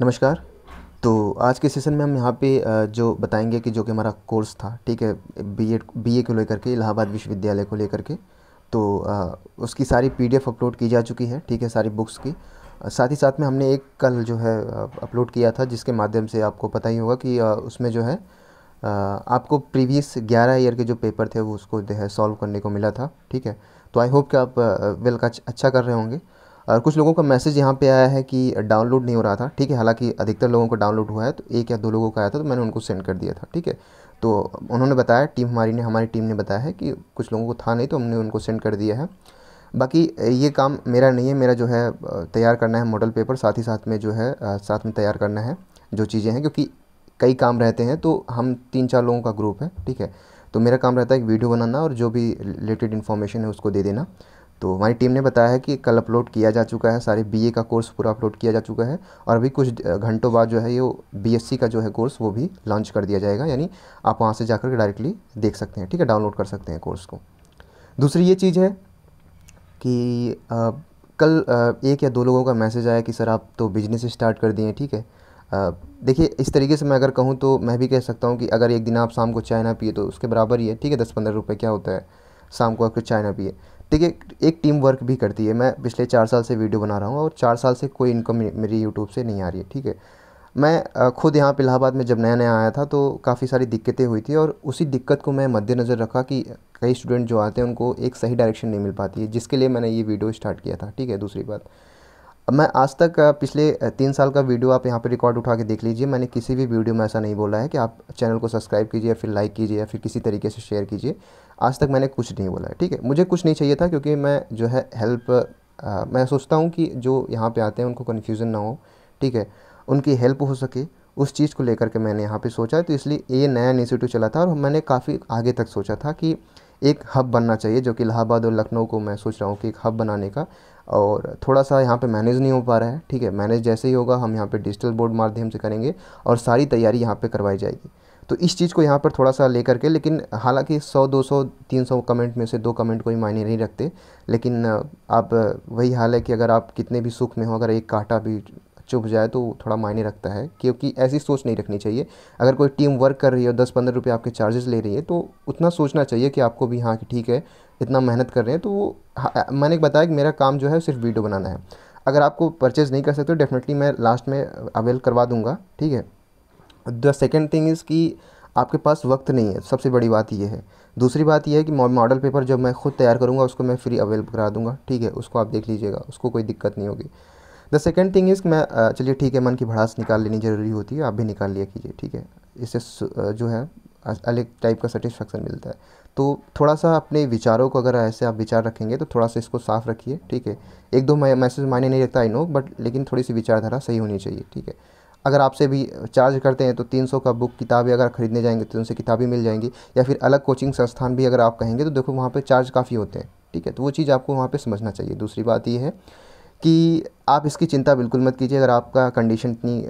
नमस्कार तो आज के सेशन में हम यहाँ पे जो बताएंगे कि जो कि हमारा कोर्स था ठीक है बी एड बी ए को लेकर के इलाहाबाद विश्वविद्यालय को लेकर के तो आ, उसकी सारी पी एफ अपलोड की जा चुकी है ठीक है सारी बुक्स की साथ ही साथ में हमने एक कल जो है अपलोड किया था जिसके माध्यम से आपको पता ही होगा कि आ, उसमें जो है आ, आपको प्रीवियस ग्यारह ईयर के जो पेपर थे वो उसको जो है सॉल्व करने को मिला था ठीक है तो आई होप कि आप वेल का अच्छा कर रहे होंगे कुछ लोगों का मैसेज यहाँ पे आया है कि डाउनलोड नहीं हो रहा था ठीक है हालांकि अधिकतर लोगों को डाउनलोड हुआ है तो एक या दो लोगों का आया था तो मैंने उनको सेंड कर दिया था ठीक है तो उन्होंने बताया टीम हमारी ने हमारी टीम ने बताया है कि कुछ लोगों को था नहीं तो हमने उनको सेंड कर दिया है बाकी ये काम मेरा नहीं है मेरा जो है तैयार करना है मॉडल पेपर साथ ही साथ में जो है साथ में तैयार करना है जो चीज़ें हैं क्योंकि कई काम रहते हैं तो हम तीन चार लोगों का ग्रुप है ठीक है तो मेरा काम रहता है एक वीडियो बनाना और जो भी रिलेटेड इन्फॉर्मेशन है उसको दे देना तो हमारी टीम ने बताया है कि कल अपलोड किया जा चुका है सारे बीए का कोर्स पूरा अपलोड किया जा चुका है और अभी कुछ घंटों बाद जो है ये बीएससी का जो है कोर्स वो भी लॉन्च कर दिया जाएगा यानी आप वहाँ से जाकर डायरेक्टली देख सकते हैं ठीक है डाउनलोड कर सकते हैं कोर्स को दूसरी ये चीज़ है कि आ, कल आ, एक या दो लोगों का मैसेज आया कि सर आप तो बिजनेस स्टार्ट कर दिए ठीक है देखिए इस तरीके से मैं अगर कहूँ तो मैं भी कह सकता हूँ कि अगर एक दिन आप शाम को चाय ना पिए तो उसके बराबर ही है ठीक है दस पंद्रह रुपये क्या होता है शाम को आपको चाय ना पिए देखिए एक टीम वर्क भी करती है मैं पिछले चार साल से वीडियो बना रहा हूँ और चार साल से कोई इनकम मेरी यूट्यूब से नहीं आ रही है ठीक है मैं खुद यहाँ पर इलाहाबाद में जब नया नया आया था तो काफ़ी सारी दिक्कतें हुई थी और उसी दिक्कत को मैं मद्देनज़र रखा कि कई स्टूडेंट जो आते हैं उनको एक सही डायरेक्शन नहीं मिल पाती है जिसके लिए मैंने ये वीडियो स्टार्ट किया था ठीक है दूसरी बात मैं आज तक पिछले तीन साल का वीडियो आप यहाँ पर रिकॉर्ड उठा के देख लीजिए मैंने किसी भी वीडियो में ऐसा नहीं बोला है कि आप चैनल को सब्सक्राइब कीजिए या फिर लाइक कीजिए या फिर किसी तरीके से शेयर कीजिए आज तक मैंने कुछ नहीं बोला है ठीक है मुझे कुछ नहीं चाहिए था क्योंकि मैं जो है हेल्प मैं सोचता हूँ कि जो यहाँ पे आते हैं उनको कन्फ्यूज़न ना हो ठीक है उनकी हेल्प हो सके उस चीज़ को लेकर के मैंने यहाँ पे सोचा तो इसलिए ये नया इनिशिएटिव चला था और मैंने काफ़ी आगे तक सोचा था कि एक हब बनना चाहिए जो कि इलाहाबाद और लखनऊ को मैं सोच रहा हूँ कि एक हब बनाने का और थोड़ा सा यहाँ पे मैनेज नहीं हो पा रहा है ठीक है मैनेज जैसे ही होगा हम यहाँ पे डिजिटल बोर्ड माध्यम से करेंगे और सारी तैयारी यहाँ पे करवाई जाएगी तो इस चीज़ को यहाँ पर थोड़ा सा ले करके लेकिन हालांकि 100 200 300 कमेंट में से दो कमेंट कोई मायने नहीं रखते लेकिन आप वही हाल है कि अगर आप कितने भी सुख में हो अगर एक कांटा भी चुभ जाए तो थोड़ा मायने रखता है क्योंकि ऐसी सोच नहीं रखनी चाहिए अगर कोई टीम वर्क कर रही है और दस पंद्रह रुपये आपके चार्जेस ले रही है तो उतना सोचना चाहिए कि आपको भी हाँ कि ठीक है इतना मेहनत कर रहे हैं तो वो हाँ, मैंने बताया कि मेरा काम जो है सिर्फ वीडियो बनाना है अगर आपको परचेज़ नहीं कर सकते तो डेफिनेटली मैं लास्ट में अवेल करवा दूँगा ठीक है द सेकेंड थिंग इज़ कि आपके पास वक्त नहीं है सबसे बड़ी बात यह है दूसरी बात यह है कि मॉडल पेपर जब मैं खुद तैयार करूँगा उसको मैं फ्री अवेलेबल करा दूँगा ठीक है उसको आप देख लीजिएगा उसको कोई दिक्कत नहीं होगी द सेकेंड थिंग इज़ मैं चलिए ठीक है मन की भड़ास निकाल लेनी ज़रूरी होती है आप भी निकाल लिया कीजिए ठीक है इससे जो है अलग टाइप का सेटिस्फेक्शन मिलता है तो थोड़ा सा अपने विचारों को अगर ऐसे आप विचार रखेंगे तो थोड़ा सा इसको साफ रखिए ठीक है एक दो मैसेज मायने नहीं रखता आई नो बट लेकिन थोड़ी सी विचारधारा सही होनी चाहिए ठीक है अगर आपसे भी चार्ज करते हैं तो 300 का बुक किताबें अगर ख़रीदने जाएंगे तो उनसे किताबें मिल जाएंगी या फिर अलग कोचिंग संस्थान भी अगर आप कहेंगे तो देखो वहाँ पर चार्ज काफ़ी होते हैं ठीक है तो वो चीज़ आपको वहाँ पर समझना चाहिए दूसरी बात ये है कि आप इसकी चिंता बिल्कुल मत कीजिए अगर आपका कंडीशन इतनी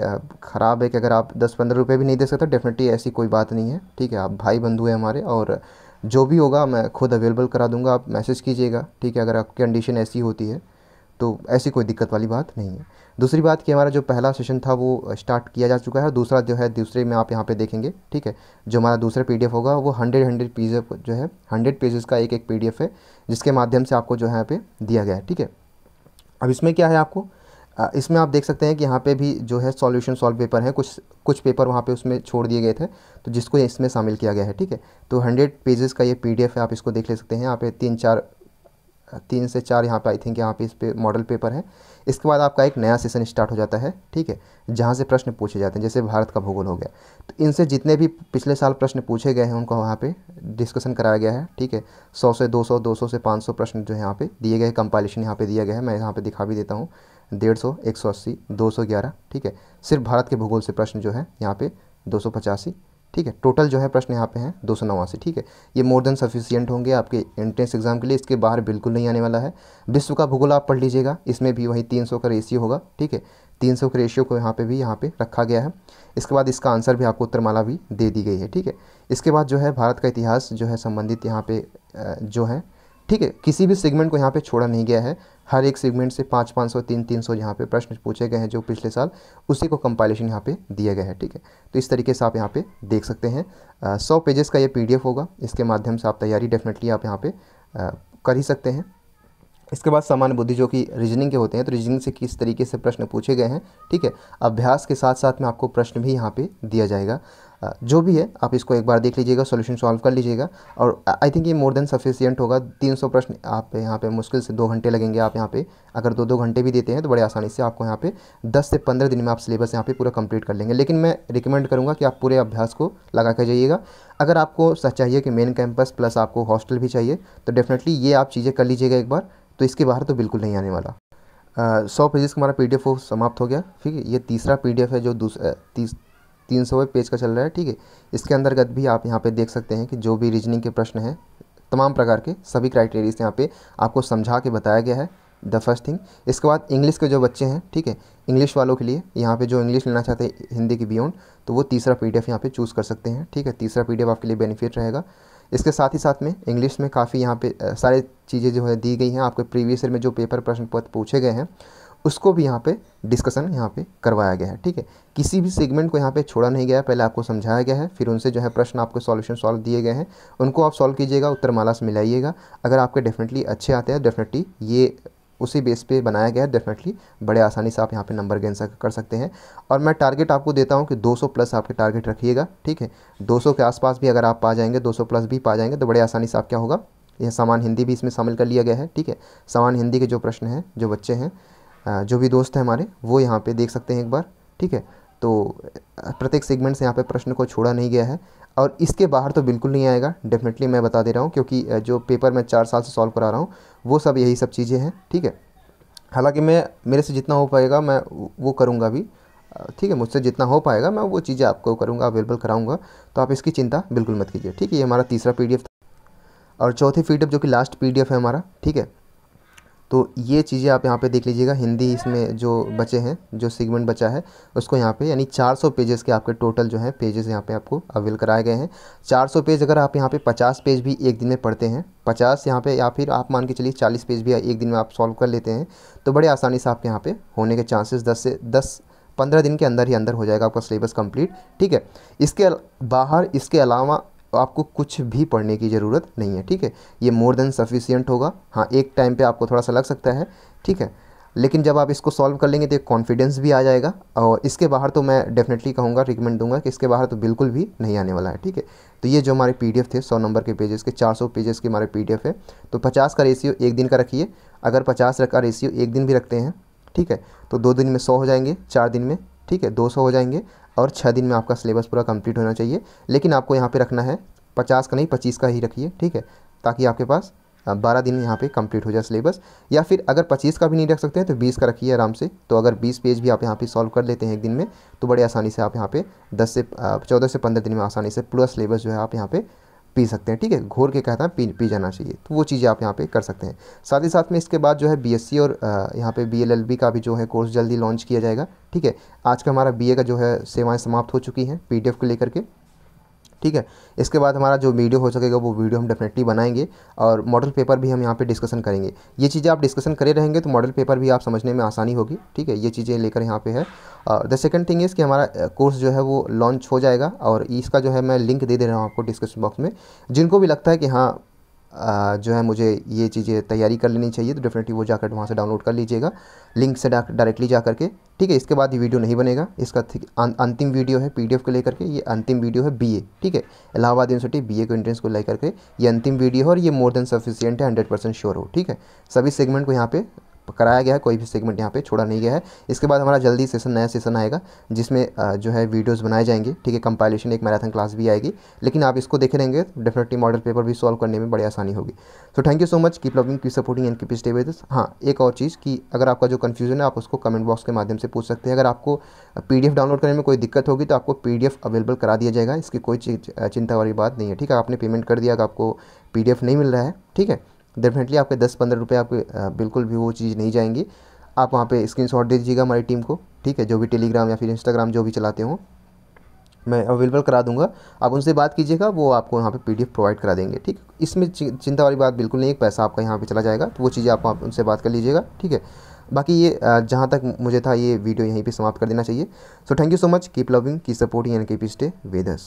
ख़राब है कि अगर आप दस पंद्रह रुपये भी नहीं दे सकते डेफिनेटली ऐसी कोई बात नहीं है ठीक है आप भाई बंधु हैं हमारे और जो भी होगा मैं खुद अवेलेबल करा दूंगा आप मैसेज कीजिएगा ठीक है अगर आपकी कंडीशन ऐसी होती है तो ऐसी कोई दिक्कत वाली बात नहीं है दूसरी बात कि हमारा जो पहला सेशन था वो स्टार्ट किया जा चुका है और दूसरा जो है दूसरे में आप यहाँ पे देखेंगे ठीक है जो हमारा दूसरा पी होगा वो हंड्रेड हंड्रेड पीज जो है हंड्रेड पेजेस का एक एक पी है जिसके माध्यम से आपको जो है यहाँ पे दिया गया है ठीक है अब इसमें क्या है आपको इसमें आप देख सकते हैं कि यहाँ पे भी जो है सॉल्यूशन सॉल्व पेपर है कुछ कुछ पेपर वहाँ पे उसमें छोड़ दिए गए थे तो जिसको इसमें शामिल किया गया है ठीक है तो हंड्रेड पेजेस का ये पीडीएफ है आप इसको देख ले सकते हैं यहाँ पे तीन चार तीन से चार यहाँ पे आई थिंक यहाँ पे इस पे मॉडल पेपर है इसके बाद आपका एक नया सेशन स्टार्ट हो जाता है ठीक है जहाँ से प्रश्न पूछे जाते हैं जैसे भारत का भूगोल हो गया तो इनसे जितने भी पिछले साल प्रश्न पूछे गए हैं उनको वहाँ पे डिस्कशन कराया गया है ठीक है सौ से दो सौ दो सौ से पाँच सौ प्रश्न जो है यहाँ पे दिए गए कंपाइलेशन यहाँ पे दिया गया है मैं यहाँ पर दिखा भी देता हूँ डेढ़ सौ एक सौ अस्सी दो सौ ग्यारह ठीक है सिर्फ भारत के भूगोल से प्रश्न जो है यहाँ पे दो सौ पचासी ठीक है टोटल जो है प्रश्न यहाँ पे हैं दो सौ नवासी ठीक है ये मोर देन सफिशियंट होंगे आपके एंट्रेंस एग्जाम के लिए इसके बाहर बिल्कुल नहीं आने वाला है विश्व का भूगोल आप पढ़ लीजिएगा इसमें भी वही तीन सौ का रेशियो होगा ठीक है तीन सौ के रेशियो को यहाँ पे भी यहाँ पे रखा गया है इसके बाद इसका आंसर भी आपको उत्तरमाला भी दे दी गई है ठीक है इसके बाद जो है भारत का इतिहास जो है संबंधित यहाँ पे जो है ठीक है किसी भी सेगमेंट को यहाँ पे छोड़ा नहीं गया है हर एक सेगमेंट से पाँच पाँच सौ तीन तीन सौ यहाँ पे प्रश्न पूछे गए हैं जो पिछले साल उसी को कंपाइलेशन यहाँ पे दिया गया है ठीक है तो इस तरीके से आप यहाँ पे देख सकते हैं सौ पेजेस का ये पीडीएफ होगा इसके माध्यम से आप तैयारी डेफिनेटली आप यहाँ पर कर ही सकते हैं इसके बाद सामान्य बुद्धि जो कि रीजनिंग के होते हैं तो रीजनिंग से किस तरीके से प्रश्न पूछे गए हैं ठीक है अभ्यास के साथ साथ में आपको प्रश्न भी यहाँ पे दिया जाएगा जो भी है आप इसको एक बार देख लीजिएगा सोल्यूशन सॉल्व कर लीजिएगा और आई थिंक ये मोर देन सफिशियंट होगा तीन सौ प्रश्न आप यहाँ पे मुश्किल से दो घंटे लगेंगे आप यहाँ पे अगर दो दो घंटे भी देते हैं तो बड़े आसानी से आपको यहाँ पे दस से पंद्रह दिन में आप सिलेबस यहाँ पे पूरा कंप्लीट कर लेंगे लेकिन मैं रिकमेंड करूँगा कि आप पूरे अभ्यास को लगा कर जाइएगा अगर आपको सच चाहिए कि मेन कैंपस प्लस आपको हॉस्टल भी चाहिए तो डेफिनेटली ये आप चीज़ें कर लीजिएगा एक बार तो इसके बाहर तो बिल्कुल नहीं आने वाला सौ पेजेस का हमारा पी डी समाप्त हो गया ठीक है ये तीसरा पी है जो दूसरा तीस तीन सौ पेज का चल रहा है ठीक है इसके अंतर्गत भी आप यहाँ पे देख सकते हैं कि जो भी रीजनिंग के प्रश्न हैं तमाम प्रकार के सभी क्राइटेरियाज यहाँ पे आपको समझा के बताया गया है द फर्स्ट थिंग इसके बाद इंग्लिश के जो बच्चे हैं ठीक है इंग्लिश वालों के लिए यहाँ पे जो इंग्लिश लेना चाहते हैं हिंदी की बियॉन्ड तो वो तीसरा पी डी यहाँ पे चूज़ कर सकते हैं ठीक है तीसरा पी आपके लिए बेनिफिट रहेगा इसके साथ ही साथ में इंग्लिश में काफ़ी यहाँ पे सारे चीज़ें जो है दी गई हैं आपके प्रीवियस ईयर में जो पेपर प्रश्न पत्र पूछे गए हैं उसको भी यहाँ पे डिस्कशन यहाँ पे करवाया गया है ठीक है किसी भी सेगमेंट को यहाँ पे छोड़ा नहीं गया पहले आपको समझाया गया है फिर उनसे जो है प्रश्न आपको सॉल्यूशन सॉल्व दिए गए हैं उनको आप सॉल्व कीजिएगा उत्तरमाला से मिलाइएगा अगर आपके डेफिनेटली अच्छे आते हैं डेफिनेटली ये उसी बेस पे बनाया गया है डेफिनेटली बड़े आसानी से आप यहाँ पे नंबर गेन कर सकते हैं और मैं टारगेट आपको देता हूँ कि 200 प्लस आपके टारगेट रखिएगा ठीक है 200 के आसपास भी अगर आप पा जाएंगे 200 प्लस भी पा जाएंगे तो बड़े आसानी से आप क्या होगा यह सामान हिंदी भी इसमें शामिल कर लिया गया है ठीक है सामान हिंदी के जो प्रश्न हैं जो बच्चे हैं जो भी दोस्त हैं हमारे वो यहाँ पे देख सकते हैं एक बार ठीक है तो प्रत्येक सेगमेंट से यहाँ पे प्रश्न को छोड़ा नहीं गया है और इसके बाहर तो बिल्कुल नहीं आएगा डेफिनेटली मैं बता दे रहा हूँ क्योंकि जो पेपर मैं चार साल से सॉल्व करा रहा हूँ वो सब यही सब चीज़ें हैं ठीक है हालाँकि मैं मेरे से जितना हो पाएगा मैं वो करूँगा भी ठीक है मुझसे जितना हो पाएगा मैं वो चीज़ें आपको करूँगा अवेलेबल कराऊँगा तो आप इसकी चिंता बिल्कुल मत कीजिए ठीक है ये हमारा तीसरा पी और चौथी पी जो कि लास्ट पी है हमारा ठीक है तो ये चीज़ें आप यहाँ पे देख लीजिएगा हिंदी इसमें जो बचे हैं जो सेगमेंट बचा है उसको यहाँ पे यानी 400 पेजेस के आपके टोटल जो है पेजेस यहाँ पे आपको अवेल कराए गए हैं 400 पेज अगर आप यहाँ पे 50 पेज भी एक दिन में पढ़ते हैं 50 यहाँ पे या फिर आप मान के चलिए 40 पेज भी एक दिन में आप सॉल्व कर लेते हैं तो बड़े आसानी से आपके यहाँ पर होने के चांसेस दस से दस पंद्रह दिन के अंदर ही अंदर हो जाएगा आपका सिलेबस कम्प्लीट ठीक है इसके बाहर इसके अलावा आपको कुछ भी पढ़ने की ज़रूरत नहीं है ठीक है ये मोर देन सफिशियंट होगा हाँ एक टाइम पे आपको थोड़ा सा लग सकता है ठीक है लेकिन जब आप इसको सॉल्व कर लेंगे तो एक कॉन्फिडेंस भी आ जाएगा और इसके बाहर तो मैं डेफिनेटली कहूँगा रिकमेंड दूंगा कि इसके बाहर तो बिल्कुल भी नहीं आने वाला है ठीक है तो ये जो हमारे पी थे सौ नंबर के पेजेस के चार सौ पेजेस के हमारे पी है तो पचास का रेशियो एक दिन का रखिए अगर पचास का रेशियो एक दिन भी रखते हैं ठीक है तो दो दिन में सौ हो जाएंगे चार दिन में ठीक है दो सौ हो जाएंगे और छः दिन में आपका सिलेबस पूरा कंप्लीट होना चाहिए लेकिन आपको यहाँ पे रखना है पचास का नहीं पच्चीस का ही रखिए ठीक है ताकि आपके पास बारह दिन यहाँ पे कंप्लीट हो जाए सिलेबस या फिर अगर पच्चीस का भी नहीं रख सकते हैं तो बीस का रखिए आराम से तो अगर बीस पेज भी आप यहाँ पर सॉल्व कर लेते हैं एक दिन में तो बड़े आसानी से आप यहाँ पर दस से चौदह से पंद्रह दिन में आसानी से पूरा सिलेबस जो है आप यहाँ पर पी सकते हैं ठीक है घोर के कहता है पी पी जाना चाहिए तो वो चीज़ें आप यहाँ पे कर सकते हैं साथ ही साथ में इसके बाद जो है बीएससी और यहाँ पे बीएलएलबी का भी जो है कोर्स जल्दी लॉन्च किया जाएगा ठीक है आज का हमारा बीए का जो है सेवाएँ समाप्त हो चुकी हैं पीडीएफ को लेकर के ठीक है इसके बाद हमारा जो वीडियो हो सकेगा वो वीडियो हम डेफिनेटली बनाएंगे और मॉडल पेपर भी हम यहाँ पे डिस्कशन करेंगे ये चीज़ें आप डिस्कशन करे रहेंगे तो मॉडल पेपर भी आप समझने में आसानी होगी ठीक है ये चीज़ें लेकर यहाँ पे है द सेकंड थिंग इज़ कि हमारा कोर्स जो है वो लॉन्च हो जाएगा और इसका जो है मैं लिंक दे दे रहा हूँ आपको डिस्क्रिप्शन बॉक्स में जिनको भी लगता है कि हाँ जो है मुझे ये चीज़ें तैयारी कर लेनी चाहिए तो डेफिनेटली वो जाकर वहाँ से डाउनलोड कर लीजिएगा लिंक से डायरेक्टली जा करके ठीक है इसके बाद ये वीडियो नहीं बनेगा इसका अं, अंतिम वीडियो है पीडीएफ को लेकर के ये अंतिम वीडियो है बीए ठीक है इलाहाबाद यूनिवर्सिटी बीए को एंट्रेंस को लेकर के ये अंतिम वीडियो है और ये मोर देन सफिशियंट है हंड्रेड परसेंट श्योर हो ठीक है सभी सेगमेंट को यहाँ पे कराया गया है कोई भी सेगमेंट यहाँ पे छोड़ा नहीं गया है इसके बाद हमारा जल्दी सेशन नया सेशन आएगा जिसमें जो है वीडियोस बनाए जाएंगे ठीक है कंपाइलेशन एक मैराथन क्लास भी आएगी लेकिन आप इसको देखे रहेंगे तो डेफिनेटली मॉडल पेपर भी सॉल्व करने में बड़ी आसानी होगी तो thank you so much keep loving की supporting and keep stay with हाँ एक और चीज़ कि अगर आपका जो कन्फ्यूजन है आप उसको कमेंट बॉक्स के माध्यम से पूछ सकते हैं अगर आपको पी डाउनलोड करने में कोई दिक्कत होगी तो आपको पी अवेलेबल करा दिया जाएगा इसकी कोई चिंता वाली बात नहीं है ठीक है आपने पेमेंट कर दिया अगर आपको पी नहीं मिल रहा है ठीक है डेफिनेटली आपके दस पंद्रह रुपये आपके बिल्कुल भी वो चीज़ नहीं जाएंगी आप वहाँ पे शॉट दे दीजिएगा हमारी टीम को ठीक है जो भी टेलीग्राम या फिर इंस्टाग्राम जो भी चलाते हो मैं अवेलेबल करा दूंगा आप उनसे बात कीजिएगा वो आपको यहाँ पे पीडीएफ प्रोवाइड करा देंगे ठीक इसमें चिंता वाली बात बिल्कुल नहीं है पैसा आपका यहाँ पे चला जाएगा तो वो चीज़ें आप उनसे बात कर लीजिएगा ठीक है बाकी ये जहाँ तक मुझे था ये वीडियो यहीं पर समाप्त कर देना चाहिए so thank you so much keep loving की सपोर्टिंग एंड कीप स्टे वेदर्स